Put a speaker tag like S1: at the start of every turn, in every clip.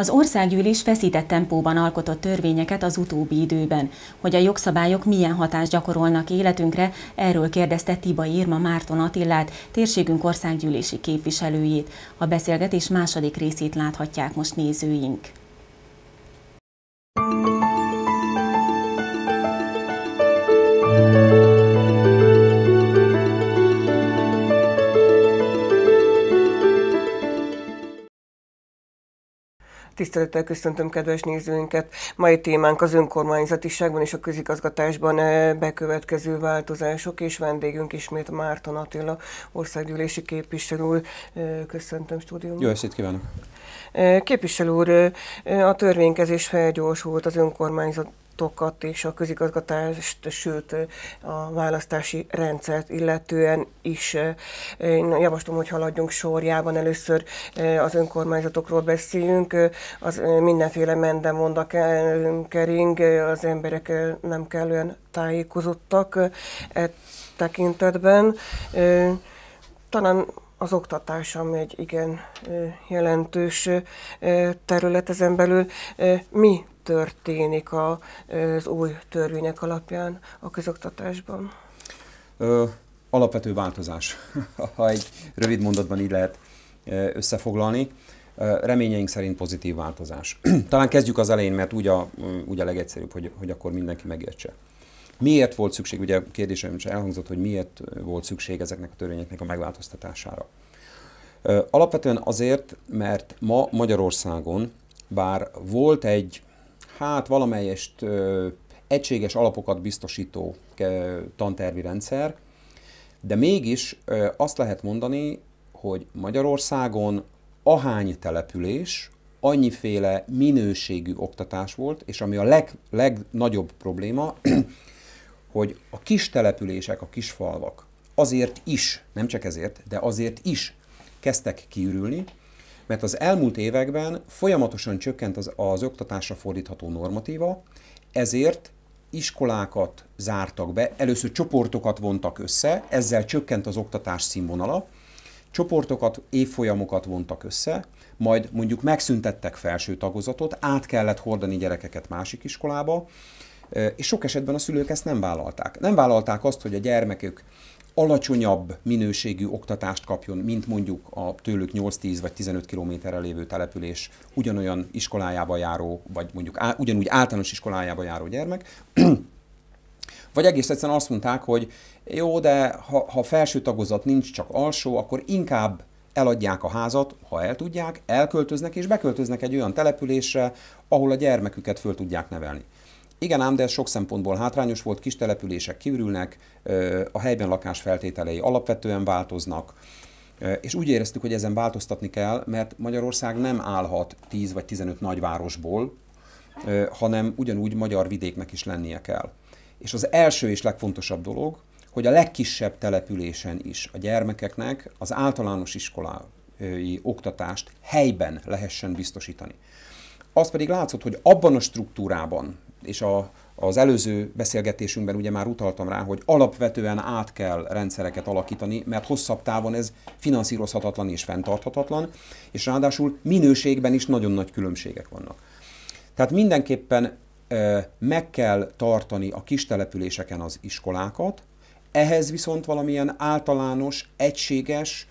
S1: Az országgyűlés feszített tempóban alkotott törvényeket az utóbbi időben. Hogy a jogszabályok milyen hatást gyakorolnak életünkre, erről kérdezte Tiba Irma Márton Attillát, térségünk országgyűlési képviselőjét. A beszélgetés második részét láthatják most nézőink. Tisztelettel köszöntöm kedves nézőinket. Mai témánk az önkormányzatiságban és a közigazgatásban eh, bekövetkező változások, és vendégünk ismét Márton Attila, országgyűlési képviselő úr. Eh, köszöntöm stúdióban. Jó estét kívánok! Eh, képviselő úr, a törvénykezés felgyorsult az önkormányzat pártokat és a közigazgatást, sőt a választási rendszert illetően is. Én javaslom, hogy haladjunk sorjában. Először az önkormányzatokról beszéljünk. Az mindenféle mendemond a kering, az emberek nem kellően tájékozottak e tekintetben. Talán az oktatás, ami egy igen jelentős terület ezen belül. Mi történik a, az új törvények alapján a közoktatásban?
S2: Ö, alapvető változás, ha egy rövid mondatban így lehet összefoglalni. Reményeink szerint pozitív változás. Talán kezdjük az elején, mert úgy a, úgy a legegyszerűbb, hogy, hogy akkor mindenki megértse. Miért volt szükség, ugye kérdésem is elhangzott, hogy miért volt szükség ezeknek a törvényeknek a megváltoztatására. Alapvetően azért, mert ma Magyarországon, bár volt egy hát valamelyest ö, egységes alapokat biztosító ö, tantervi rendszer, de mégis ö, azt lehet mondani, hogy Magyarországon ahány település, annyiféle minőségű oktatás volt, és ami a leg, legnagyobb probléma, hogy a kis települések, a kis falvak azért is, nem csak ezért, de azért is kezdtek kiürülni, mert az elmúlt években folyamatosan csökkent az, az oktatásra fordítható normatíva, ezért iskolákat zártak be, először csoportokat vontak össze, ezzel csökkent az oktatás színvonala, csoportokat, évfolyamokat vontak össze, majd mondjuk megszüntettek felső tagozatot, át kellett hordani gyerekeket másik iskolába, és sok esetben a szülők ezt nem vállalták. Nem vállalták azt, hogy a gyermekük alacsonyabb minőségű oktatást kapjon, mint mondjuk a tőlük 8-10 vagy 15 kilométerre lévő település ugyanolyan iskolájába járó, vagy mondjuk á, ugyanúgy általános iskolájába járó gyermek, vagy egész egyszerűen azt mondták, hogy jó, de ha, ha felső tagozat nincs, csak alsó, akkor inkább eladják a házat, ha el tudják, elköltöznek és beköltöznek egy olyan településre, ahol a gyermeküket föl tudják nevelni. Igen ám, de ez sok szempontból hátrányos volt, kis települések kiürülnek, a helyben lakás feltételei alapvetően változnak, és úgy éreztük, hogy ezen változtatni kell, mert Magyarország nem állhat 10 vagy 15 nagyvárosból, hanem ugyanúgy magyar vidéknek is lennie kell. És az első és legfontosabb dolog, hogy a legkisebb településen is a gyermekeknek az általános iskolai oktatást helyben lehessen biztosítani. Az pedig látszott, hogy abban a struktúrában, és a, az előző beszélgetésünkben ugye már utaltam rá, hogy alapvetően át kell rendszereket alakítani, mert hosszabb távon ez finanszírozhatatlan és fenntarthatatlan, és ráadásul minőségben is nagyon nagy különbségek vannak. Tehát mindenképpen meg kell tartani a kis településeken az iskolákat, ehhez viszont valamilyen általános, egységes,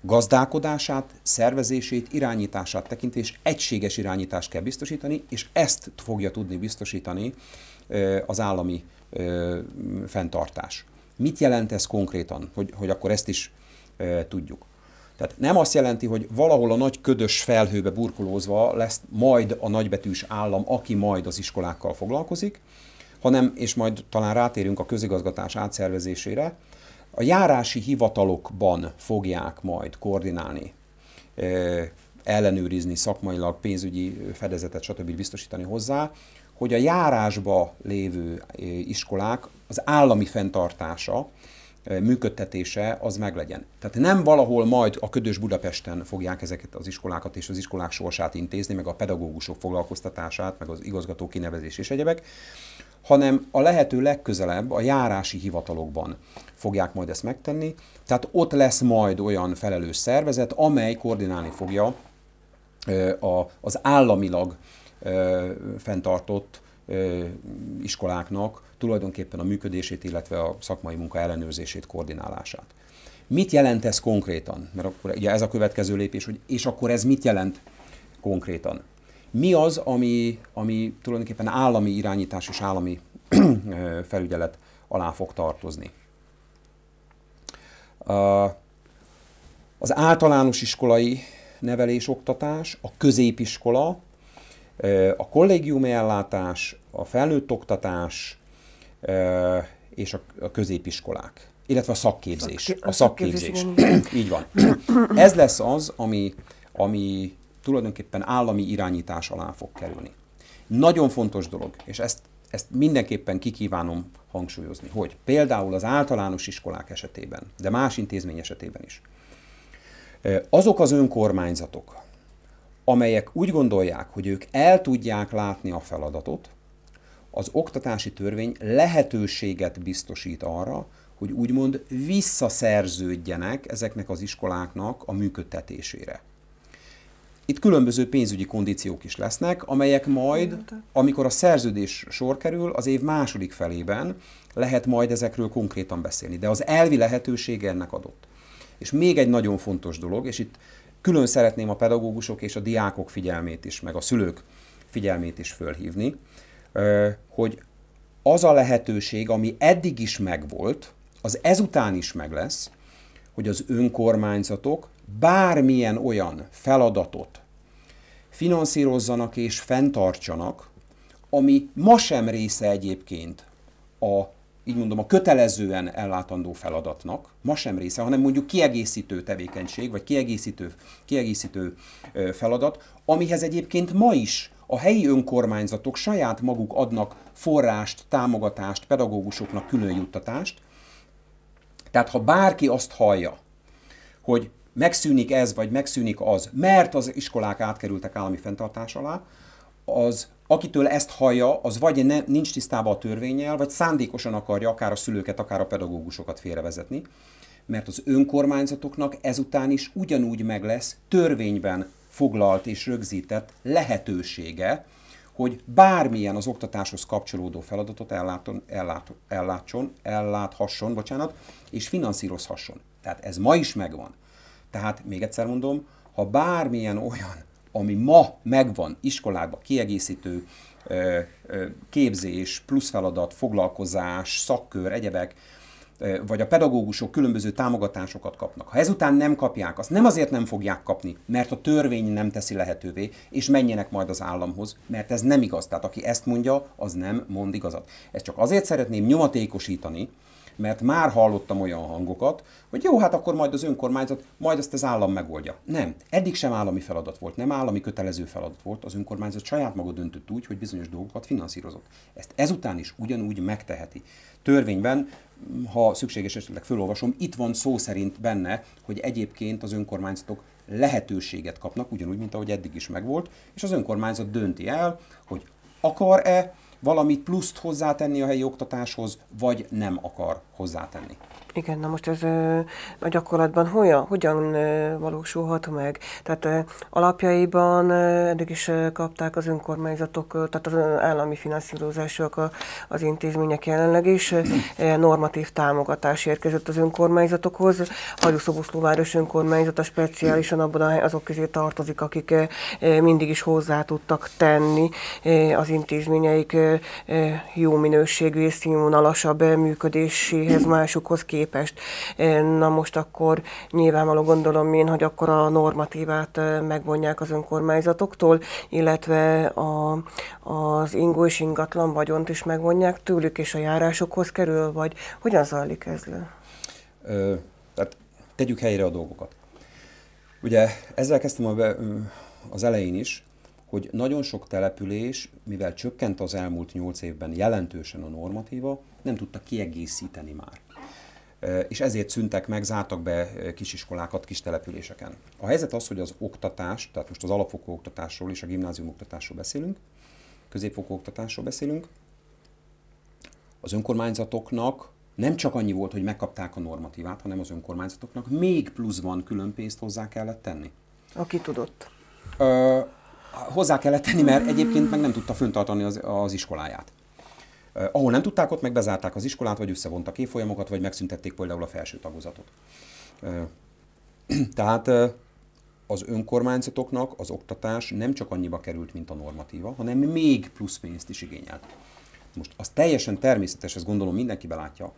S2: gazdálkodását, szervezését, irányítását tekintve, és egységes irányítást kell biztosítani, és ezt fogja tudni biztosítani az állami fenntartás. Mit jelent ez konkrétan, hogy, hogy akkor ezt is tudjuk? Tehát nem azt jelenti, hogy valahol a nagy ködös felhőbe burkolózva lesz majd a nagybetűs állam, aki majd az iskolákkal foglalkozik, hanem, és majd talán rátérünk a közigazgatás átszervezésére, a járási hivatalokban fogják majd koordinálni, ellenőrizni szakmailag, pénzügyi fedezetet, stb. biztosítani hozzá, hogy a járásba lévő iskolák az állami fenntartása, működtetése az meglegyen. Tehát nem valahol majd a Ködös Budapesten fogják ezeket az iskolákat és az iskolák sorsát intézni, meg a pedagógusok foglalkoztatását, meg az igazgató kinevezés és egyebek, hanem a lehető legközelebb a járási hivatalokban fogják majd ezt megtenni. Tehát ott lesz majd olyan felelős szervezet, amely koordinálni fogja az államilag fenntartott iskoláknak tulajdonképpen a működését, illetve a szakmai munka ellenőrzését, koordinálását. Mit jelent ez konkrétan? Mert akkor ugye ez a következő lépés, hogy és akkor ez mit jelent konkrétan? Mi az, ami, ami tulajdonképpen állami irányítás és állami felügyelet alá fog tartozni? Az általános iskolai nevelés-oktatás, a középiskola, a kollégiumi ellátás, a felnőtt oktatás és a középiskolák, illetve a szakképzés. A szakképzés. Így van. Ez lesz az, ami, ami tulajdonképpen állami irányítás alá fog kerülni. Nagyon fontos dolog, és ezt, ezt mindenképpen kikívánom hangsúlyozni, hogy például az általános iskolák esetében, de más intézmény esetében is, azok az önkormányzatok, amelyek úgy gondolják, hogy ők el tudják látni a feladatot, az oktatási törvény lehetőséget biztosít arra, hogy úgymond visszaszerződjenek ezeknek az iskoláknak a működtetésére. Itt különböző pénzügyi kondíciók is lesznek, amelyek majd, amikor a szerződés sor kerül, az év második felében lehet majd ezekről konkrétan beszélni. De az elvi lehetősége ennek adott. És még egy nagyon fontos dolog, és itt külön szeretném a pedagógusok és a diákok figyelmét is, meg a szülők figyelmét is fölhívni, hogy az a lehetőség, ami eddig is megvolt, az ezután is meg lesz, hogy az önkormányzatok bármilyen olyan feladatot finanszírozzanak és fenntartsanak, ami ma sem része egyébként a így mondom, a kötelezően ellátandó feladatnak, ma sem része, hanem mondjuk kiegészítő tevékenység, vagy kiegészítő, kiegészítő feladat, amihez egyébként ma is a helyi önkormányzatok saját maguk adnak forrást, támogatást, pedagógusoknak külön juttatást. Tehát ha bárki azt hallja, hogy megszűnik ez, vagy megszűnik az, mert az iskolák átkerültek állami fenntartás alá, az akitől ezt hallja, az vagy ne, nincs tisztában a törvényel, vagy szándékosan akarja akár a szülőket, akár a pedagógusokat félrevezetni, mert az önkormányzatoknak ezután is ugyanúgy meg lesz törvényben foglalt és rögzített lehetősége, hogy bármilyen az oktatáshoz kapcsolódó feladatot elláton, ellát, ellátson, elláthasson, bocsánat, és finanszírozhasson. Tehát ez ma is megvan. Tehát még egyszer mondom, ha bármilyen olyan, ami ma megvan iskolákban, kiegészítő képzés, plusz feladat, foglalkozás, szakkör, egyebek, vagy a pedagógusok különböző támogatásokat kapnak. Ha ezután nem kapják, azt nem azért nem fogják kapni, mert a törvény nem teszi lehetővé, és menjenek majd az államhoz, mert ez nem igaz. Tehát aki ezt mondja, az nem mond igazat. Ezt csak azért szeretném nyomatékosítani, mert már hallottam olyan hangokat, hogy jó, hát akkor majd az önkormányzat, majd ezt az állam megoldja. Nem, eddig sem állami feladat volt, nem állami kötelező feladat volt, az önkormányzat saját maga döntött úgy, hogy bizonyos dolgokat finanszírozott. Ezt ezután is ugyanúgy megteheti. Törvényben ha szükséges esetleg felolvasom, itt van szó szerint benne, hogy egyébként az önkormányzatok lehetőséget kapnak, ugyanúgy, mint ahogy eddig is megvolt, és az önkormányzat dönti el, hogy akar-e valamit pluszt hozzátenni a helyi oktatáshoz, vagy nem akar hozzátenni.
S1: Igen, na most ez a gyakorlatban hogyan, hogyan valósulhat meg? Tehát alapjaiban eddig is kapták az önkormányzatok, tehát az állami finanszírozások az intézmények jelenleg is normatív támogatás érkezett az önkormányzatokhoz. Hagyúszoboszlóváros önkormányzata speciálisan abban azok közé tartozik, akik mindig is hozzá tudtak tenni az intézményeik jó minőségű és színvonalasabb működéséhez másokhoz képest. Na most akkor nyilvánvaló gondolom én, hogy akkor a normatívát megvonják az önkormányzatoktól, illetve a, az ingó és ingatlan vagyont is megvonják tőlük, és a járásokhoz kerül, vagy hogyan zajlik ez le?
S2: Ö, tehát tegyük helyre a dolgokat. Ugye ezzel kezdtem a be, az elején is, hogy nagyon sok település, mivel csökkent az elmúlt nyolc évben jelentősen a normatíva, nem tudta kiegészíteni már. És ezért szüntek meg, zártak be kisiskolákat kis településeken. A helyzet az, hogy az oktatás, tehát most az alapfokú oktatásról és a gimnázium oktatásról beszélünk, középfokú oktatásról beszélünk, az önkormányzatoknak nem csak annyi volt, hogy megkapták a normatívát, hanem az önkormányzatoknak még pluszban külön pénzt hozzá kellett tenni. Aki tudott. Ö, hozzá kellett tenni, mert mm. egyébként meg nem tudta föntartani az, az iskoláját. Ahol nem tudták, ott meg bezárták az iskolát, vagy összevontak évfolyamokat, vagy megszüntették például a felső tagozatot. Tehát az önkormányzatoknak az oktatás nem csak annyiba került, mint a normatíva, hanem még plusz pénzt is igényelt. Most az teljesen természetes, ezt gondolom mindenki belátja,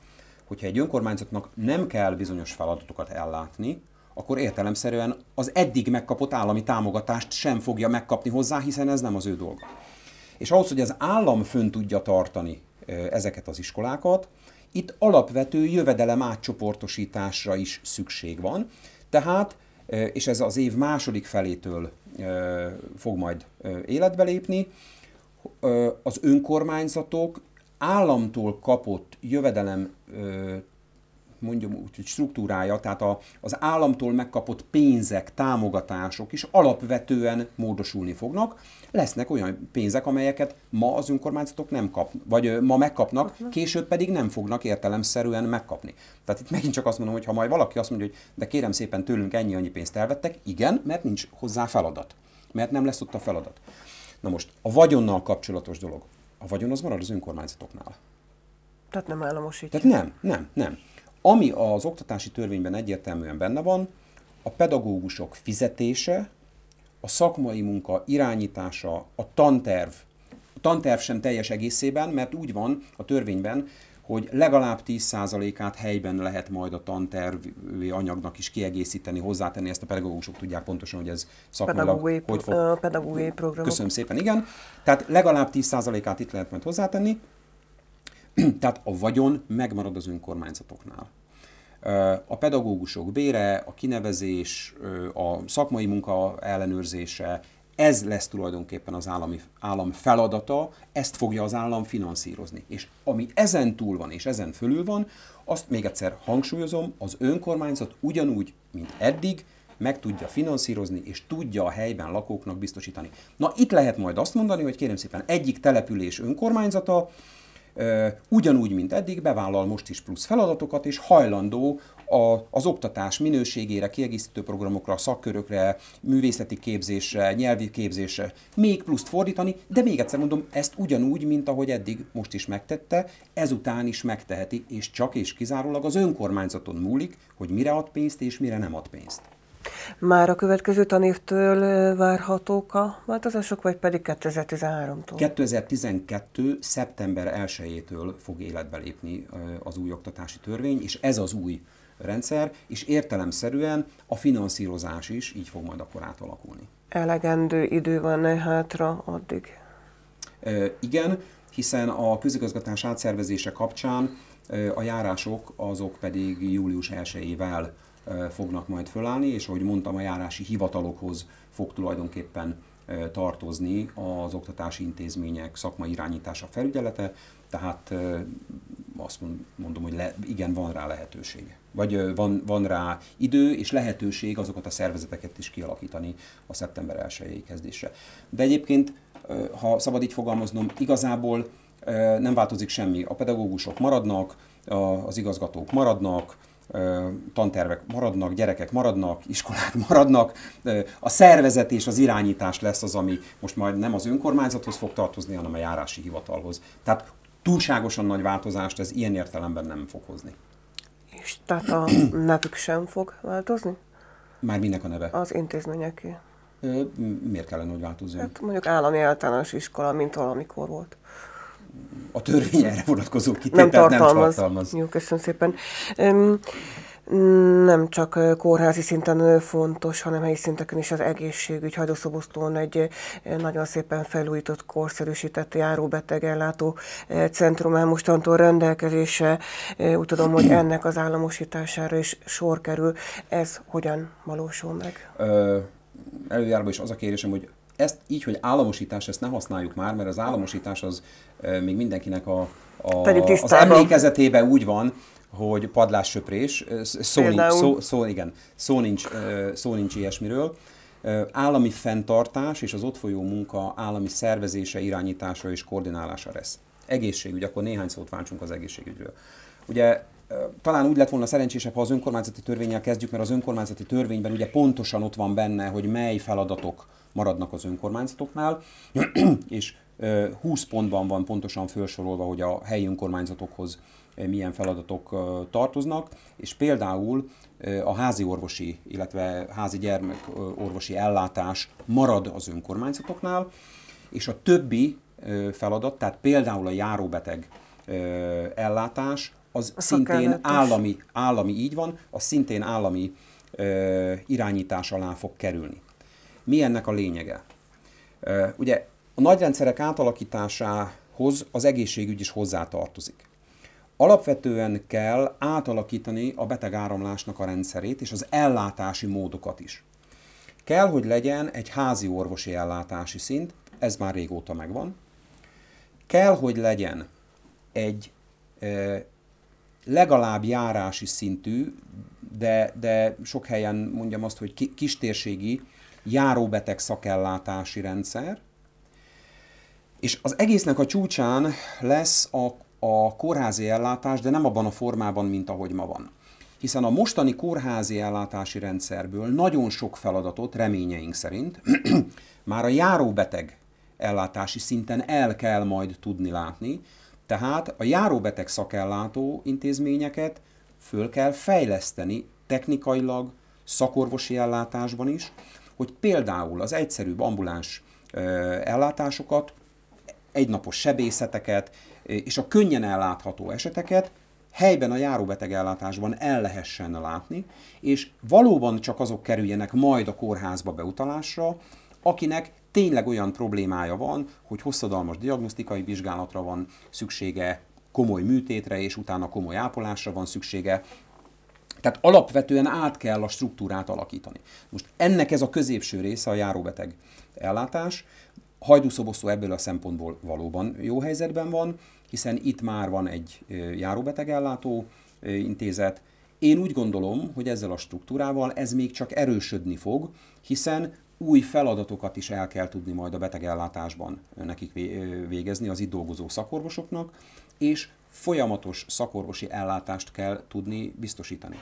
S2: hogyha egy önkormányzatnak nem kell bizonyos feladatokat ellátni, akkor értelemszerűen az eddig megkapott állami támogatást sem fogja megkapni hozzá, hiszen ez nem az ő dolga. És ahhoz, hogy az állam fönn tudja tartani ezeket az iskolákat, itt alapvető jövedelem átcsoportosításra is szükség van. Tehát, és ez az év második felétől fog majd életbe lépni, az önkormányzatok államtól kapott jövedelem mondjuk úgy, hogy struktúrája, tehát a, az államtól megkapott pénzek, támogatások is alapvetően módosulni fognak. Lesznek olyan pénzek, amelyeket ma az önkormányzatok nem kap, vagy ma megkapnak, később pedig nem fognak értelemszerűen megkapni. Tehát itt megint csak azt mondom, hogy ha majd valaki azt mondja, hogy de kérem szépen tőlünk ennyi-annyi pénzt elvettek, igen, mert nincs hozzá feladat. Mert nem lesz ott a feladat. Na most, a vagyonnal kapcsolatos dolog. A vagyon az marad az önkormányzatoknál.
S1: Tehát nem államosítja. Tehát nem,
S2: nem, nem. Ami az oktatási törvényben egyértelműen benne van, a pedagógusok fizetése, a szakmai munka irányítása, a tanterv. A tanterv sem teljes egészében, mert úgy van a törvényben, hogy legalább 10%-át helyben lehet majd a tantervi anyagnak is kiegészíteni, hozzátenni, ezt a pedagógusok tudják pontosan, hogy ez szakmailag pedagógiai, hogy fog.
S1: Pedagógiai program. Köszönöm
S2: szépen, igen. Tehát legalább 10%-át itt lehet majd hozzátenni, Tehát a vagyon megmarad az önkormányzatoknál. A pedagógusok bére, a kinevezés, a szakmai munka ellenőrzése, ez lesz tulajdonképpen az állami, állam feladata, ezt fogja az állam finanszírozni. És ami ezen túl van és ezen fölül van, azt még egyszer hangsúlyozom, az önkormányzat ugyanúgy, mint eddig, meg tudja finanszírozni, és tudja a helyben lakóknak biztosítani. Na itt lehet majd azt mondani, hogy kérem szépen egyik település önkormányzata, ugyanúgy, mint eddig, bevállal most is plusz feladatokat, és hajlandó a, az oktatás minőségére, kiegészítő programokra, szakkörökre, művészeti képzésre, nyelvi képzésre még pluszt fordítani, de még egyszer mondom, ezt ugyanúgy, mint ahogy eddig most is megtette, ezután is megteheti, és csak és kizárólag az önkormányzaton múlik, hogy mire ad pénzt és mire nem ad pénzt.
S1: Már a következő tanévtől várhatók a változások, vagy pedig 2013-tól?
S2: 2012. szeptember 1-től fog életbe lépni az új oktatási törvény, és ez az új rendszer, és értelemszerűen a finanszírozás is így fog majd akkor átalakulni.
S1: Elegendő idő van-e hátra addig?
S2: E, igen, hiszen a közigazgatás átszervezése kapcsán a járások azok pedig július 1-ével fognak majd fölállni, és ahogy mondtam, a járási hivatalokhoz fog tulajdonképpen tartozni az oktatási intézmények szakmai irányítása felügyelete, tehát azt mondom, hogy le, igen, van rá lehetőség. Vagy van, van rá idő és lehetőség azokat a szervezeteket is kialakítani a szeptember 1 kezdésre. De egyébként, ha szabad így fogalmaznom, igazából nem változik semmi. A pedagógusok maradnak, az igazgatók maradnak, tantervek maradnak, gyerekek maradnak, iskolák maradnak, a szervezet és az irányítás lesz az, ami most majd nem az önkormányzathoz fog tartozni, hanem a járási hivatalhoz. Tehát túlságosan nagy változást ez ilyen értelemben nem fog hozni.
S1: És tehát a nevük sem fog változni?
S2: Már minek a neve? Az intézményeké. Miért kellene, hogy változzon? Hát
S1: mondjuk állami általános iskola, mint valamikor volt
S2: a törvény erre vonatkozó kitételt nem tartalmaz. Nem tartalmaz.
S1: Jó, köszönöm szépen. Um, nem csak kórházi szinten fontos, hanem helyi szinteken is az egészségügy. hajdószobosztón egy nagyon szépen felújított, korszerűsített járóbetegellátó centrum el mostantól rendelkezése. Úgy tudom, hogy ennek az államosítására is sor kerül. Ez hogyan valósul meg?
S2: Ö, is az a kérésem, hogy ezt így, hogy államosítás, ezt ne használjuk már, mert az államosítás az még mindenkinek a, a, az emlékezetében úgy van, hogy padlássöprés, szó, szó, szó, igen, szó, nincs, szó nincs ilyesmiről. Állami fenntartás és az ott folyó munka állami szervezése, irányítása és koordinálása lesz. Egészségügy, akkor néhány szót váltsunk az egészségügyről. Ugye talán úgy lett volna szerencsésebb, ha az önkormányzati törvényel kezdjük, mert az önkormányzati törvényben ugye pontosan ott van benne, hogy mely feladatok maradnak az önkormányzatoknál, és 20 pontban van pontosan felsorolva, hogy a helyi önkormányzatokhoz milyen feladatok tartoznak, és például a házi orvosi, illetve házi gyermek orvosi ellátás marad az önkormányzatoknál, és a többi feladat, tehát például a járóbeteg ellátás, az a szintén állami, állami, így van, az szintén állami ö, irányítás alá fog kerülni. Mi ennek a lényege? Ö, ugye a nagyrendszerek átalakításához az egészségügy is hozzátartozik. Alapvetően kell átalakítani a betegáramlásnak a rendszerét és az ellátási módokat is. Kell, hogy legyen egy házi orvosi ellátási szint, ez már régóta megvan. Kell, hogy legyen egy legalább járási szintű, de, de sok helyen mondjam azt, hogy kistérségi járóbeteg szakellátási rendszer. És az egésznek a csúcsán lesz a, a kórházi ellátás, de nem abban a formában, mint ahogy ma van. Hiszen a mostani kórházi ellátási rendszerből nagyon sok feladatot reményeink szerint már a járóbeteg ellátási szinten el kell majd tudni látni, tehát a járóbeteg szakellátó intézményeket föl kell fejleszteni technikailag, szakorvosi ellátásban is, hogy például az egyszerűbb ambuláns ellátásokat, egynapos sebészeteket és a könnyen ellátható eseteket helyben a járóbeteg ellátásban el lehessen látni, és valóban csak azok kerüljenek majd a kórházba beutalásra, akinek tényleg olyan problémája van, hogy hosszadalmas diagnosztikai vizsgálatra van szüksége, komoly műtétre és utána komoly ápolásra van szüksége, tehát alapvetően át kell a struktúrát alakítani. Most ennek ez a középső része a járóbeteg ellátás. Hajdúszoboszló ebből a szempontból valóban jó helyzetben van, hiszen itt már van egy járóbeteg ellátó intézet. Én úgy gondolom, hogy ezzel a struktúrával ez még csak erősödni fog, hiszen új feladatokat is el kell tudni majd a betegellátásban nekik végezni az itt dolgozó szakorvosoknak, és folyamatos szakorvosi ellátást kell tudni biztosítani.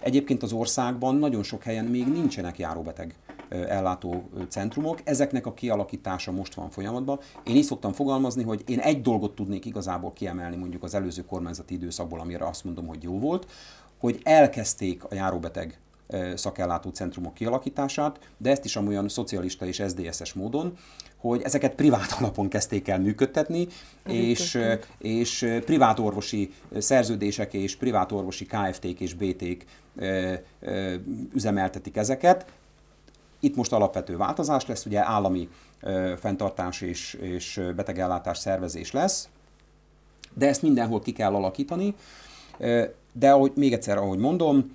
S2: Egyébként az országban nagyon sok helyen még nincsenek járóbeteg ellátó centrumok, ezeknek a kialakítása most van folyamatban. Én így szoktam fogalmazni, hogy én egy dolgot tudnék igazából kiemelni mondjuk az előző kormányzati időszakból, amire azt mondom, hogy jó volt, hogy elkezdték a járóbeteg szakellátó centrumok kialakítását, de ezt is amolyan szocialista és SZDSZ-es módon, hogy ezeket privát alapon kezdték el működtetni, és, és privát orvosi szerződések és privát orvosi KFT-k és BT-k üzemeltetik ezeket. Itt most alapvető változás lesz, ugye állami fenntartás és, és betegellátás szervezés lesz, de ezt mindenhol ki kell alakítani. De ahogy, még egyszer, ahogy mondom,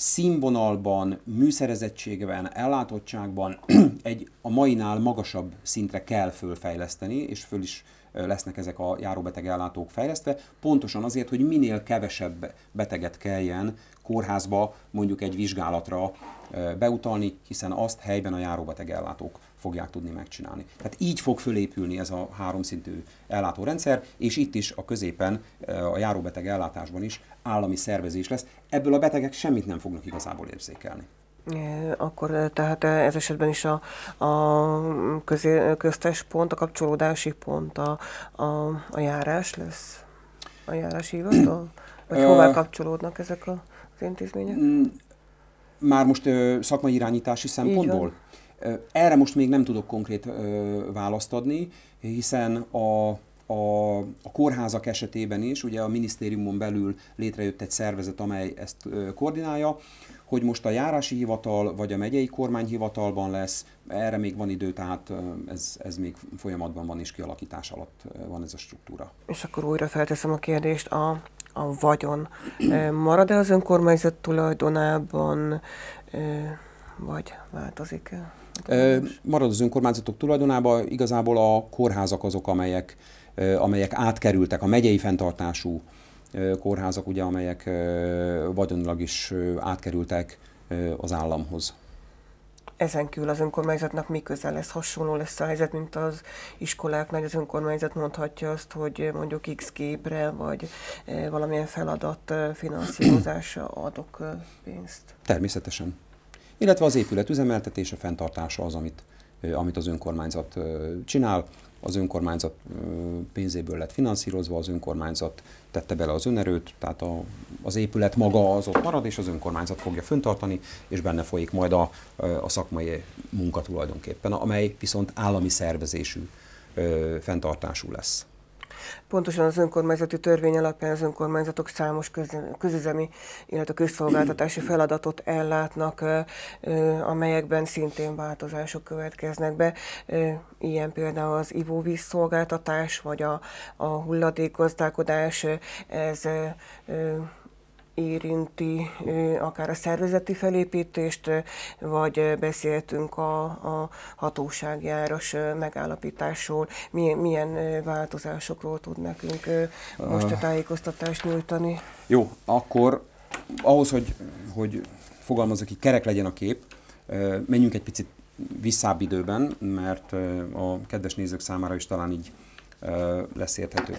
S2: színvonalban, műszerezettségben, ellátottságban egy a mainál magasabb szintre kell fölfejleszteni, és föl is lesznek ezek a járóbeteg ellátók fejlesztve, pontosan azért, hogy minél kevesebb beteget kelljen kórházba mondjuk egy vizsgálatra beutalni, hiszen azt helyben a járóbeteg ellátók fogják tudni megcsinálni. Tehát így fog fölépülni ez a háromszintű ellátórendszer, és itt is a középen, a járóbeteg ellátásban is állami szervezés lesz. Ebből a betegek semmit nem fognak igazából érzékelni.
S1: Akkor tehát ez esetben is a, a közé, köztes pont, a kapcsolódási pont a, a, a járás lesz? A járási hivatal? Vagy hová kapcsolódnak ezek a,
S2: az intézmények? Már most ö, szakmai irányítási szempontból? Erre most még nem tudok konkrét választ adni, hiszen a a, a kórházak esetében is, ugye a minisztériumon belül létrejött egy szervezet, amely ezt koordinálja, hogy most a járási hivatal vagy a megyei kormányhivatalban lesz, erre még van idő, tehát ez, ez még folyamatban van és kialakítás alatt van ez a struktúra.
S1: És akkor újra felteszem a kérdést, a, a vagyon marad-e az önkormányzat tulajdonában, vagy változik-e?
S2: Marad az önkormányzatok tulajdonába, igazából a kórházak azok, amelyek, amelyek átkerültek, a megyei fenntartású kórházak, ugye, amelyek vagyonilag is átkerültek az államhoz.
S1: Ezen kívül az önkormányzatnak mi közel lesz, hasonló lesz a helyzet, mint az iskoláknál, az önkormányzat mondhatja azt, hogy mondjuk X képre, vagy valamilyen feladat finanszírozása adok pénzt.
S2: Természetesen illetve az épület üzemeltetése, fenntartása az, amit, amit az önkormányzat csinál. Az önkormányzat pénzéből lett finanszírozva, az önkormányzat tette bele az önerőt, tehát a, az épület maga az ott marad, és az önkormányzat fogja föntartani, és benne folyik majd a, a szakmai munka tulajdonképpen, amely viszont állami szervezésű, fenntartású lesz.
S1: Pontosan az önkormányzati törvény alapján az önkormányzatok számos közüzemi, illetve közszolgáltatási feladatot ellátnak, amelyekben szintén változások következnek be. Ilyen például az ivóvíz szolgáltatás, vagy a, a hulladékgazdálkodás, ez érinti akár a szervezeti felépítést, vagy beszéltünk a, a hatóságjáros megállapításról, milyen, milyen változásokról tud nekünk most a tájékoztatást nyújtani.
S2: Jó, akkor ahhoz, hogy, hogy fogalmazok, hogy kerek legyen a kép, menjünk egy picit visszább időben, mert a kedves nézők számára is talán így lesz érthető.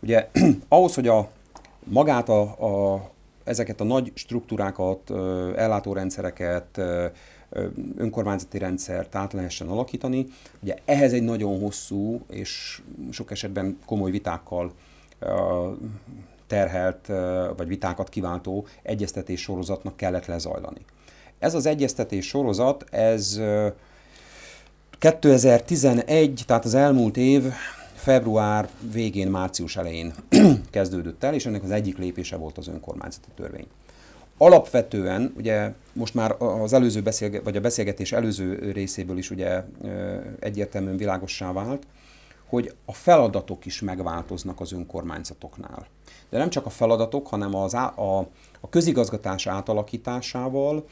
S2: Ugye ahhoz, hogy a magát a, a, ezeket a nagy struktúrákat, ellátórendszereket, önkormányzati rendszert át lehessen alakítani. Ugye ehhez egy nagyon hosszú és sok esetben komoly vitákkal terhelt, vagy vitákat kiváltó egyeztetés sorozatnak kellett lezajlani. Ez az egyeztetés sorozat, ez 2011, tehát az elmúlt év február végén, március elején kezdődött el, és ennek az egyik lépése volt az önkormányzati törvény. Alapvetően, ugye most már az előző beszélge- vagy a beszélgetés előző részéből is ugye egyértelműen világossá vált, hogy a feladatok is megváltoznak az önkormányzatoknál. De nem csak a feladatok, hanem az á- a, a közigazgatás átalakításával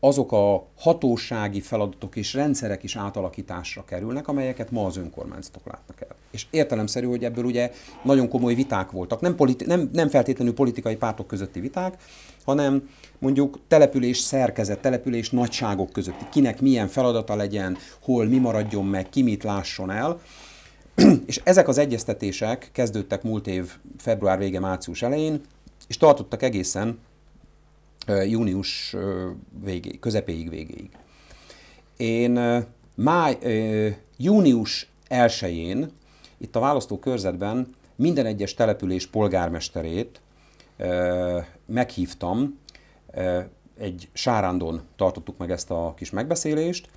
S2: azok a hatósági feladatok és rendszerek is átalakításra kerülnek, amelyeket ma az önkormányzatok látnak el. És értelemszerű, hogy ebből ugye nagyon komoly viták voltak. Nem, politi- nem, nem feltétlenül politikai pártok közötti viták, hanem mondjuk település szerkezet, település nagyságok közötti. Kinek milyen feladata legyen, hol mi maradjon meg, ki mit lásson el. és ezek az egyeztetések kezdődtek múlt év február vége, március elején, és tartottak egészen június végé, közepéig, végéig. Én máj, június 1-én itt a választókörzetben minden egyes település polgármesterét meghívtam, egy sárándon tartottuk meg ezt a kis megbeszélést,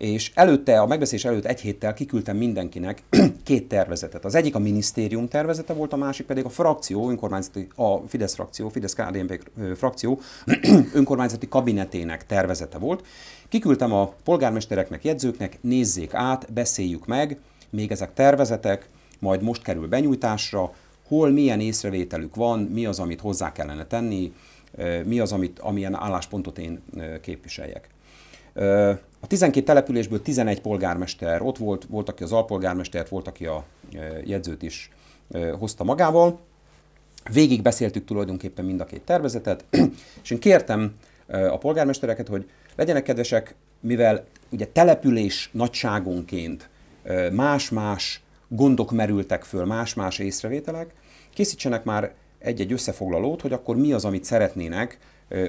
S2: és előtte, a megbeszélés előtt egy héttel kiküldtem mindenkinek két tervezetet. Az egyik a minisztérium tervezete volt, a másik pedig a frakció, önkormányzati, a Fidesz frakció, Fidesz KDNP frakció önkormányzati kabinetének tervezete volt. Kiküldtem a polgármestereknek, jegyzőknek, nézzék át, beszéljük meg, még ezek tervezetek, majd most kerül benyújtásra, hol milyen észrevételük van, mi az, amit hozzá kellene tenni, mi az, amit, amilyen álláspontot én képviseljek. A 12 településből 11 polgármester ott volt, volt, aki az alpolgármestert, volt, aki a e, jegyzőt is e, hozta magával. Végig beszéltük tulajdonképpen mind a két tervezetet, és én kértem e, a polgármestereket, hogy legyenek kedvesek, mivel ugye település nagyságonként más-más gondok merültek föl, más-más észrevételek, készítsenek már egy-egy összefoglalót, hogy akkor mi az, amit szeretnének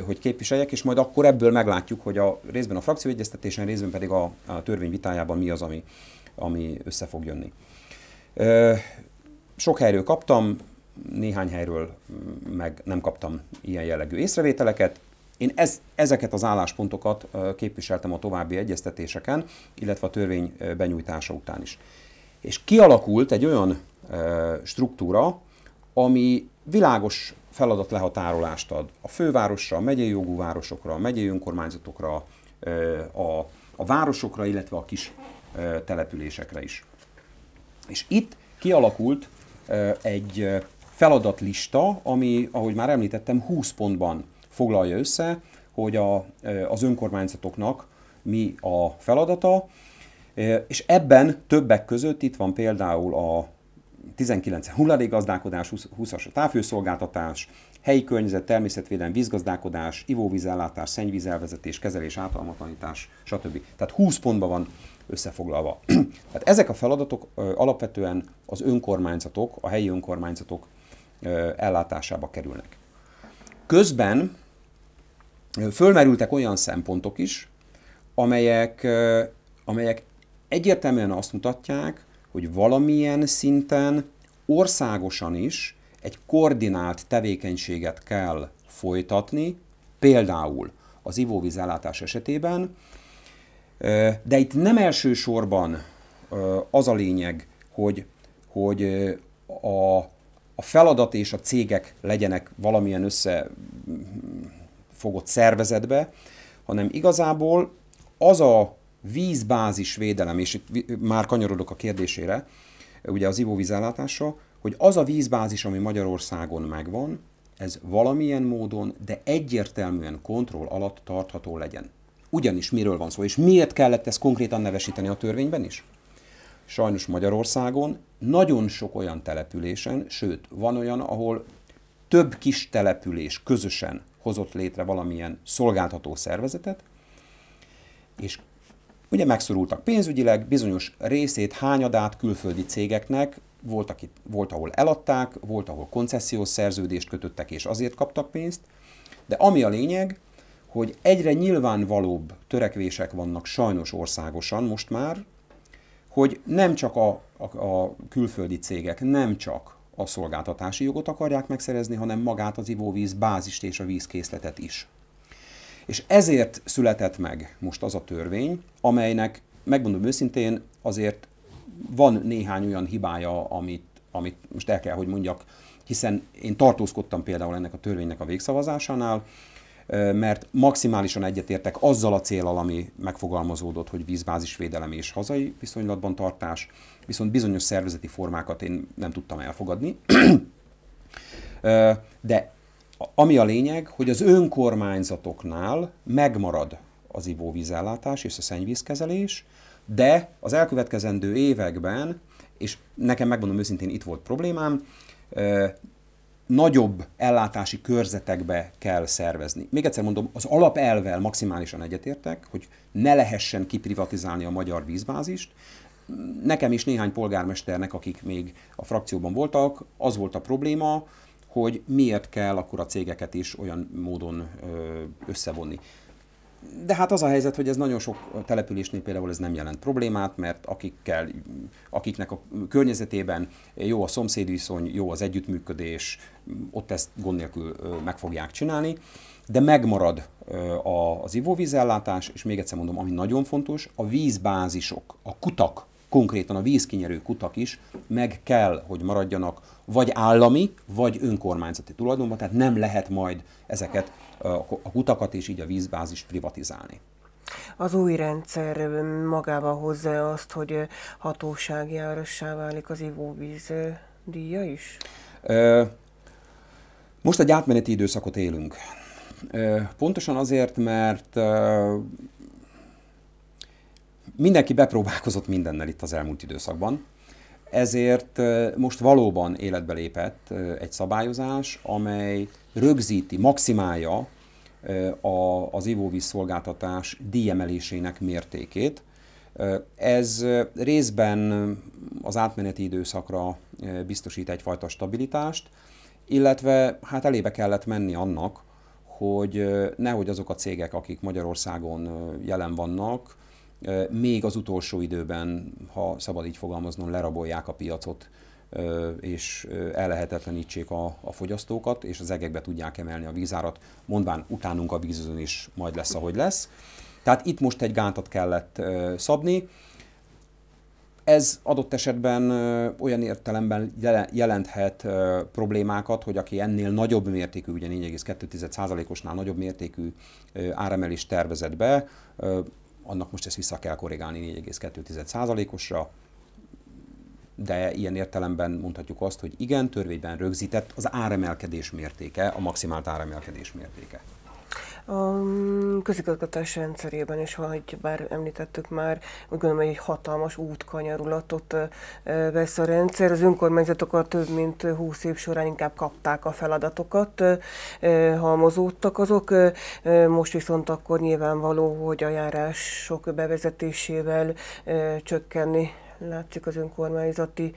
S2: hogy képviseljek, és majd akkor ebből meglátjuk, hogy a részben a frakcióegyeztetésen, részben pedig a, a törvény vitájában mi az, ami, ami össze fog jönni. Sok helyről kaptam, néhány helyről meg nem kaptam ilyen jellegű észrevételeket. Én ez, ezeket az álláspontokat képviseltem a további egyeztetéseken, illetve a törvény benyújtása után is. És kialakult egy olyan struktúra, ami világos feladatlehatárolást ad a fővárosra, a megyei jogú városokra, a megyei önkormányzatokra, a, a városokra, illetve a kis településekre is. És itt kialakult egy feladatlista, ami, ahogy már említettem, 20 pontban foglalja össze, hogy a, az önkormányzatoknak mi a feladata, és ebben többek között itt van például a 19 hulladékgazdálkodás, 20-as a távhőszolgáltatás, helyi környezet, természetvédelem, vízgazdálkodás, ivóvízellátás, szennyvízelvezetés, kezelés, általmatlanítás, stb. Tehát 20 pontban van összefoglalva. Tehát ezek a feladatok ö, alapvetően az önkormányzatok, a helyi önkormányzatok ö, ellátásába kerülnek. Közben fölmerültek olyan szempontok is, amelyek, amelyek egyértelműen azt mutatják, hogy valamilyen szinten országosan is egy koordinált tevékenységet kell folytatni, például az ivóvíz ellátás esetében, de itt nem elsősorban az a lényeg, hogy, hogy a, a feladat és a cégek legyenek valamilyen összefogott szervezetbe, hanem igazából az a vízbázis védelem, és itt már kanyarodok a kérdésére, ugye az ivóvízellátása, hogy az a vízbázis, ami Magyarországon megvan, ez valamilyen módon, de egyértelműen kontroll alatt tartható legyen. Ugyanis miről van szó, és miért kellett ezt konkrétan nevesíteni a törvényben is? Sajnos Magyarországon nagyon sok olyan településen, sőt, van olyan, ahol több kis település közösen hozott létre valamilyen szolgáltató szervezetet, és Ugye megszorultak pénzügyileg, bizonyos részét, hányadát külföldi cégeknek, volt, aki, volt ahol eladták, volt, ahol koncesziós szerződést kötöttek, és azért kaptak pénzt, de ami a lényeg, hogy egyre nyilvánvalóbb törekvések vannak sajnos országosan most már, hogy nem csak a, a, a külföldi cégek, nem csak a szolgáltatási jogot akarják megszerezni, hanem magát az ivóvíz bázist és a vízkészletet is. És ezért született meg most az a törvény, amelynek, megmondom őszintén, azért van néhány olyan hibája, amit, amit most el kell, hogy mondjak, hiszen én tartózkodtam például ennek a törvénynek a végszavazásánál, mert maximálisan egyetértek azzal a célal, ami megfogalmazódott, hogy vízbázisvédelem és hazai viszonylatban tartás, viszont bizonyos szervezeti formákat én nem tudtam elfogadni. De ami a lényeg, hogy az önkormányzatoknál megmarad az ivóvízellátás és a szennyvízkezelés, de az elkövetkezendő években, és nekem megmondom őszintén, itt volt problémám, nagyobb ellátási körzetekbe kell szervezni. Még egyszer mondom, az alapelvel maximálisan egyetértek, hogy ne lehessen kiprivatizálni a magyar vízbázist. Nekem is néhány polgármesternek, akik még a frakcióban voltak, az volt a probléma, hogy miért kell akkor a cégeket is olyan módon összevonni. De hát az a helyzet, hogy ez nagyon sok településnél például ez nem jelent problémát, mert akikkel, akiknek a környezetében jó a szomszédviszony, jó az együttműködés, ott ezt gond nélkül meg fogják csinálni, de megmarad az ivóvízellátás, és még egyszer mondom, ami nagyon fontos, a vízbázisok, a kutak konkrétan a vízkinyerő kutak is meg kell, hogy maradjanak vagy állami, vagy önkormányzati tulajdonban, tehát nem lehet majd ezeket a kutakat és így a vízbázist privatizálni.
S1: Az új rendszer magába hozza azt, hogy hatósági árassá válik az ivóvíz díja is?
S2: Most egy átmeneti időszakot élünk. Pontosan azért, mert mindenki bepróbálkozott mindennel itt az elmúlt időszakban. Ezért most valóban életbe lépett egy szabályozás, amely rögzíti, maximálja a, az ivóvíz szolgáltatás díjemelésének mértékét. Ez részben az átmeneti időszakra biztosít egyfajta stabilitást, illetve hát elébe kellett menni annak, hogy nehogy azok a cégek, akik Magyarországon jelen vannak, még az utolsó időben, ha szabad így fogalmaznom, lerabolják a piacot, és ellehetetlenítsék a, a fogyasztókat, és az egekbe tudják emelni a vízárat, mondván utánunk a vízözön is majd lesz, ahogy lesz. Tehát itt most egy gántat kellett szabni. Ez adott esetben olyan értelemben jelenthet problémákat, hogy aki ennél nagyobb mértékű, ugye 4,2%-osnál nagyobb mértékű áremelést tervezett be, annak most ezt vissza kell korrigálni 4,2%-osra, de ilyen értelemben mondhatjuk azt, hogy igen, törvényben rögzített az áremelkedés mértéke, a maximált áremelkedés mértéke.
S1: A mm, közigazgatás rendszerében is, ahogy bár említettük már, úgy gondolom, hogy egy hatalmas útkanyarulatot vesz a rendszer. Az önkormányzatok a több mint 20 év során inkább kapták a feladatokat, halmozódtak azok. Most viszont akkor nyilvánvaló, hogy a járások bevezetésével csökkenni látszik az önkormányzati,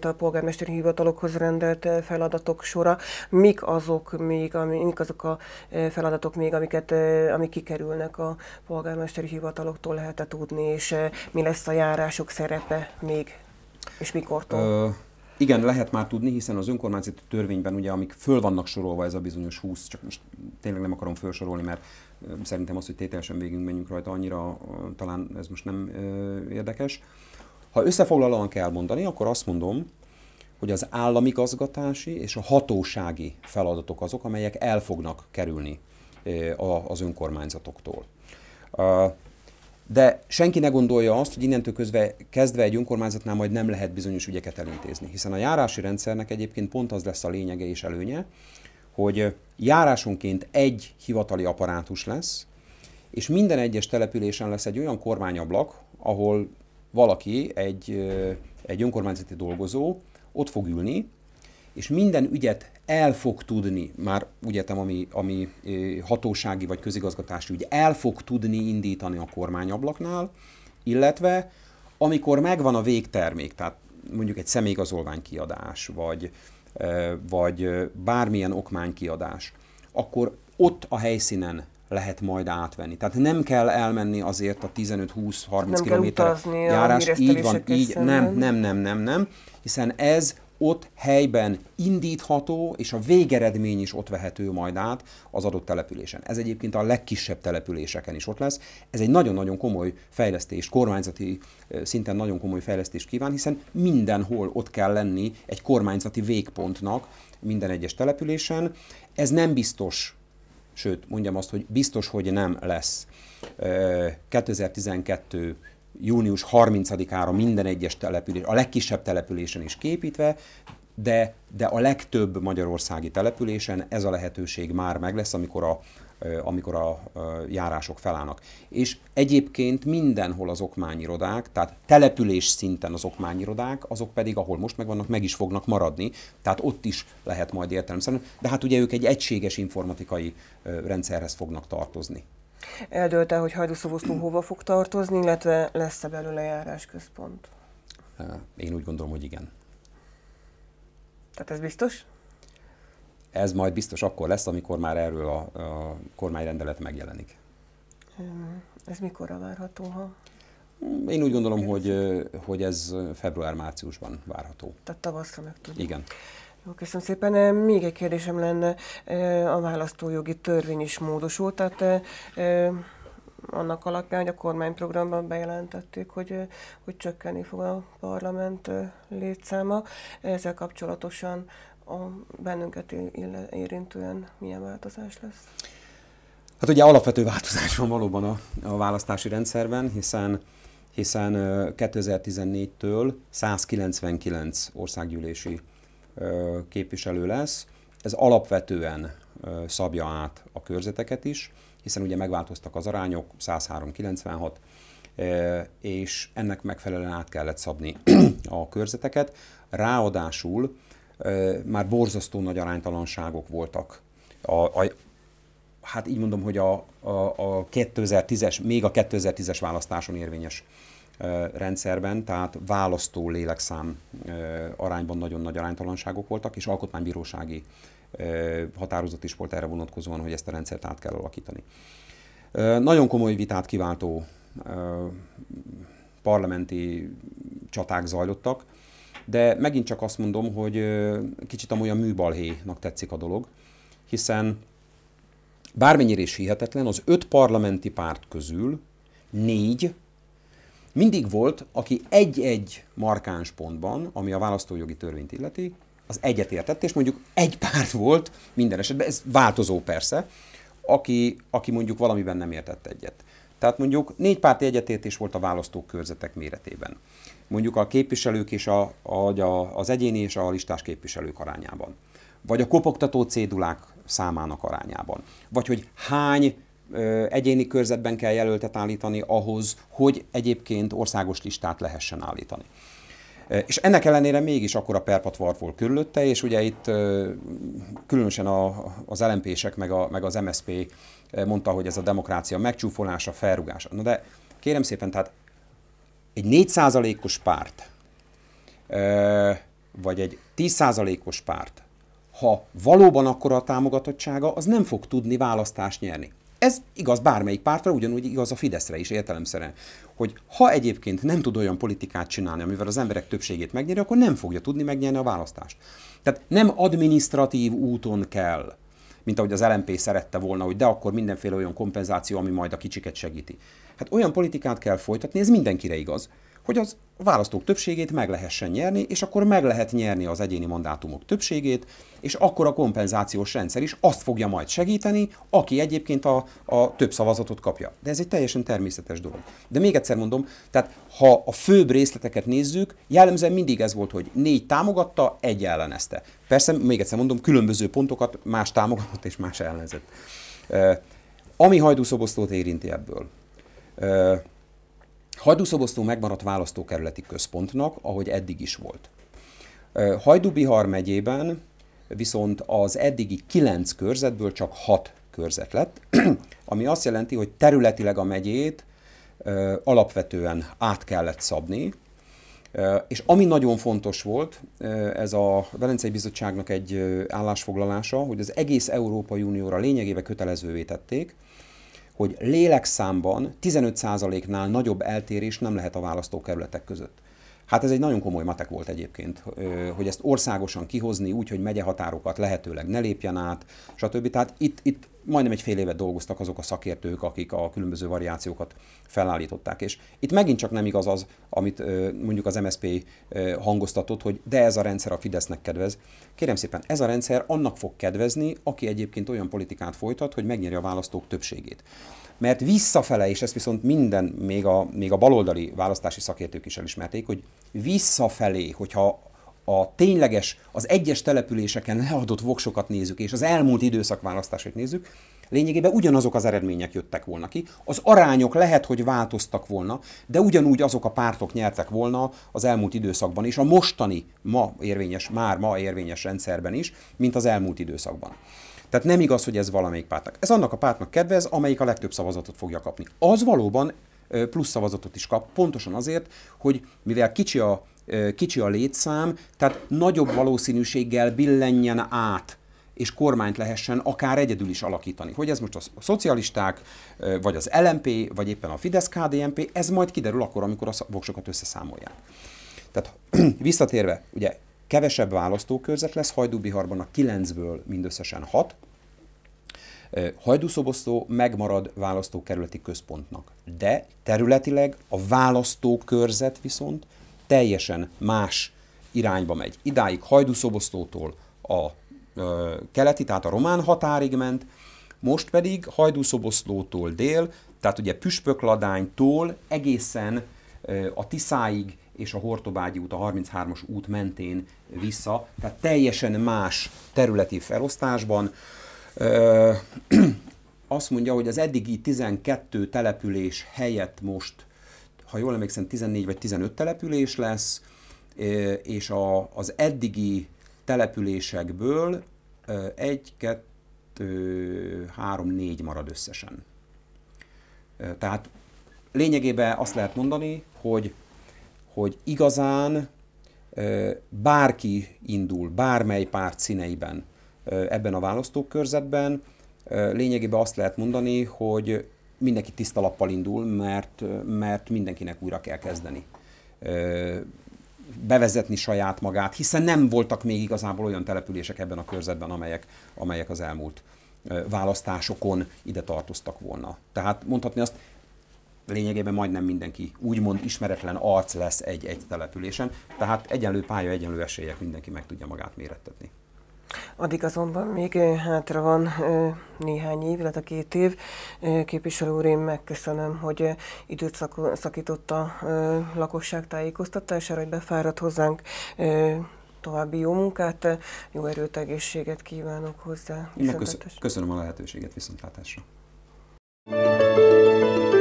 S1: a polgármesteri hivatalokhoz rendelt eh, feladatok sora. Mik azok még, ami, mik azok a eh, feladatok még, amiket, eh, amik kikerülnek a polgármesteri hivataloktól lehet -e tudni, és mi lesz a járások szerepe még, és mikortól?
S2: igen, lehet már tudni, hiszen az önkormányzati törvényben, ugye, amik föl vannak sorolva, ez a bizonyos 20, csak most tényleg nem akarom felsorolni, mert szerintem az, hogy tételesen végünk, menjünk rajta, annyira talán ez most nem ö, érdekes. Ö, ha összefoglalóan kell mondani, akkor azt mondom, hogy az államigazgatási és a hatósági feladatok azok, amelyek el fognak kerülni az önkormányzatoktól. De senki ne gondolja azt, hogy innentől közve, kezdve egy önkormányzatnál majd nem lehet bizonyos ügyeket elintézni, hiszen a járási rendszernek egyébként pont az lesz a lényege és előnye, hogy járásonként egy hivatali apparátus lesz, és minden egyes településen lesz egy olyan kormányablak, ahol valaki, egy, egy önkormányzati dolgozó ott fog ülni, és minden ügyet el fog tudni, már úgy értem, ami, ami hatósági vagy közigazgatási ügy, el fog tudni indítani a kormányablaknál, illetve amikor megvan a végtermék, tehát mondjuk egy személyigazolvány kiadás, vagy, vagy bármilyen okmánykiadás, akkor ott a helyszínen lehet majd átvenni. Tehát nem kell elmenni azért a 15-20-30 km járás. Így van, így szemben. nem, nem, nem, nem, nem, hiszen ez ott helyben indítható, és a végeredmény is ott vehető majd át az adott településen. Ez egyébként a legkisebb településeken is ott lesz. Ez egy nagyon-nagyon komoly fejlesztés, kormányzati szinten nagyon komoly fejlesztés kíván, hiszen mindenhol ott kell lenni egy kormányzati végpontnak minden egyes településen. Ez nem biztos sőt mondjam azt, hogy biztos, hogy nem lesz 2012 június 30-ára minden egyes település, a legkisebb településen is képítve, de, de a legtöbb magyarországi településen ez a lehetőség már meg lesz, amikor a, amikor a járások felállnak. És egyébként mindenhol az okmányirodák, tehát település szinten az okmányirodák, azok pedig, ahol most megvannak, meg is fognak maradni, tehát ott is lehet majd értelemszerűen, de hát ugye ők egy egységes informatikai rendszerhez fognak tartozni.
S1: Eldőlte, hogy Hajdúszóvosztó hova fog tartozni, illetve lesz-e belőle járásközpont?
S2: Én úgy gondolom, hogy igen.
S1: Tehát ez biztos?
S2: Ez majd biztos akkor lesz, amikor már erről a, a kormányrendelet megjelenik.
S1: Ez mikorra várható, ha
S2: én úgy gondolom, hogy, hogy ez február-márciusban várható.
S1: Tehát tavaszra meg tudjuk. Igen. Jó, köszönöm szépen. Még egy kérdésem lenne, a választójogi törvény is módosult, tehát annak alapján, hogy a kormányprogramban bejelentették, hogy, hogy csökkenni fog a parlament létszáma. Ezzel kapcsolatosan a bennünket érintően milyen változás lesz?
S2: Hát ugye alapvető változás van valóban a, a választási rendszerben, hiszen hiszen 2014-től 199 országgyűlési képviselő lesz. Ez alapvetően szabja át a körzeteket is, hiszen ugye megváltoztak az arányok, 103-96, és ennek megfelelően át kellett szabni a körzeteket. Ráadásul már borzasztó nagy aránytalanságok voltak. A, a, hát így mondom, hogy a, a, a 2010-es, még a 2010-es választáson érvényes rendszerben, tehát választó lélekszám arányban nagyon nagy aránytalanságok voltak, és alkotmánybírósági határozat is volt erre vonatkozóan, hogy ezt a rendszert át kell alakítani. Nagyon komoly vitát kiváltó parlamenti csaták zajlottak. De megint csak azt mondom, hogy kicsit amúgy a műbalhéjnak tetszik a dolog, hiszen bármennyire is hihetetlen, az öt parlamenti párt közül négy mindig volt, aki egy-egy markáns pontban, ami a választójogi törvényt illeti, az egyetértett, és mondjuk egy párt volt minden esetben, ez változó persze, aki, aki mondjuk valamiben nem értett egyet. Tehát mondjuk négy párti egyetértés volt a választók körzetek méretében mondjuk a képviselők és a, a, az egyéni és a listás képviselők arányában. Vagy a kopogtató cédulák számának arányában. Vagy hogy hány ö, egyéni körzetben kell jelöltet állítani ahhoz, hogy egyébként országos listát lehessen állítani. És ennek ellenére mégis akkor a perpatvar volt körülötte, és ugye itt különösen a, az LMP-sek meg, a, meg az MSP mondta, hogy ez a demokrácia megcsúfolása, felrugása. Na de kérem szépen, tehát egy 4%-os párt, vagy egy 10%-os párt, ha valóban akkora a támogatottsága, az nem fog tudni választást nyerni. Ez igaz bármelyik pártra, ugyanúgy igaz a Fideszre is értelemszerűen, hogy ha egyébként nem tud olyan politikát csinálni, amivel az emberek többségét megnyeri, akkor nem fogja tudni megnyerni a választást. Tehát nem administratív úton kell, mint ahogy az LMP szerette volna, hogy de akkor mindenféle olyan kompenzáció, ami majd a kicsiket segíti. Hát olyan politikát kell folytatni, ez mindenkire igaz, hogy az választók többségét meg lehessen nyerni, és akkor meg lehet nyerni az egyéni mandátumok többségét, és akkor a kompenzációs rendszer is azt fogja majd segíteni, aki egyébként a, a több szavazatot kapja. De ez egy teljesen természetes dolog. De még egyszer mondom, tehát ha a főbb részleteket nézzük, jellemzően mindig ez volt, hogy négy támogatta, egy ellenezte. Persze, még egyszer mondom, különböző pontokat más támogatott és más ellenzett. Ami hajdúszobosztót érinti ebből, Hajdúszoboszló megmaradt választókerületi központnak, ahogy eddig is volt. Hajdubihar megyében viszont az eddigi kilenc körzetből csak hat körzet lett, ami azt jelenti, hogy területileg a megyét alapvetően át kellett szabni, és ami nagyon fontos volt, ez a Velencei Bizottságnak egy állásfoglalása, hogy az egész Európai Unióra lényegében kötelezővé tették, hogy lélekszámban 15%-nál nagyobb eltérés nem lehet a választókerületek között. Hát ez egy nagyon komoly matek volt egyébként, hogy ezt országosan kihozni úgy, hogy megye határokat lehetőleg ne lépjen át, stb. Tehát itt, itt majdnem egy fél évet dolgoztak azok a szakértők, akik a különböző variációkat felállították. És itt megint csak nem igaz az, amit mondjuk az MSP hangoztatott, hogy de ez a rendszer a Fidesznek kedvez. Kérem szépen, ez a rendszer annak fog kedvezni, aki egyébként olyan politikát folytat, hogy megnyeri a választók többségét mert visszafele, és ezt viszont minden, még a, még a baloldali választási szakértők is elismerték, hogy visszafelé, hogyha a tényleges, az egyes településeken leadott voksokat nézzük, és az elmúlt időszak választásait nézzük, lényegében ugyanazok az eredmények jöttek volna ki. Az arányok lehet, hogy változtak volna, de ugyanúgy azok a pártok nyertek volna az elmúlt időszakban, és a mostani, ma érvényes, már ma érvényes rendszerben is, mint az elmúlt időszakban. Tehát nem igaz, hogy ez valamelyik pártnak. Ez annak a pártnak kedvez, amelyik a legtöbb szavazatot fogja kapni. Az valóban plusz szavazatot is kap, pontosan azért, hogy mivel kicsi a, kicsi a létszám, tehát nagyobb valószínűséggel billenjen át és kormányt lehessen akár egyedül is alakítani. Hogy ez most a szocialisták, vagy az LMP, vagy éppen a fidesz KDMP, ez majd kiderül akkor, amikor a voksokat összeszámolják. Tehát visszatérve, ugye Kevesebb választókörzet lesz, Hajdúbiharban a 9-ből mindösszesen 6. Hajdúszoboszló megmarad választókerületi központnak, de területileg a választókörzet viszont teljesen más irányba megy. Idáig Hajdúszoboszlótól a ö, keleti, tehát a román határig ment, most pedig Hajdúszoboszlótól dél, tehát ugye Püspökladánytól egészen ö, a Tiszáig és a Hortobágyi út, a 33-as út mentén vissza, tehát teljesen más területi felosztásban. azt mondja, hogy az eddigi 12 település helyett most, ha jól emlékszem, 14 vagy 15 település lesz, és a, az eddigi településekből egy, kettő, három, négy marad összesen. Tehát lényegében azt lehet mondani, hogy hogy igazán bárki indul, bármely párt színeiben ebben a választókörzetben, lényegében azt lehet mondani, hogy mindenki tiszta lappal indul, mert, mert mindenkinek újra kell kezdeni. Bevezetni saját magát, hiszen nem voltak még igazából olyan települések ebben a körzetben, amelyek, amelyek az elmúlt választásokon ide tartoztak volna. Tehát mondhatni azt, lényegében majdnem mindenki úgymond ismeretlen arc lesz egy-egy településen, tehát egyenlő pálya, egyenlő esélyek mindenki meg tudja magát mérettetni.
S1: Addig azonban még hátra van néhány év, illetve két év. Képviselő úr, én megköszönöm, hogy időt szakított a lakosság tájékoztatására, hogy befáradt hozzánk további jó munkát, jó erőt, egészséget kívánok hozzá.
S2: köszönöm a lehetőséget viszontlátásra. thank you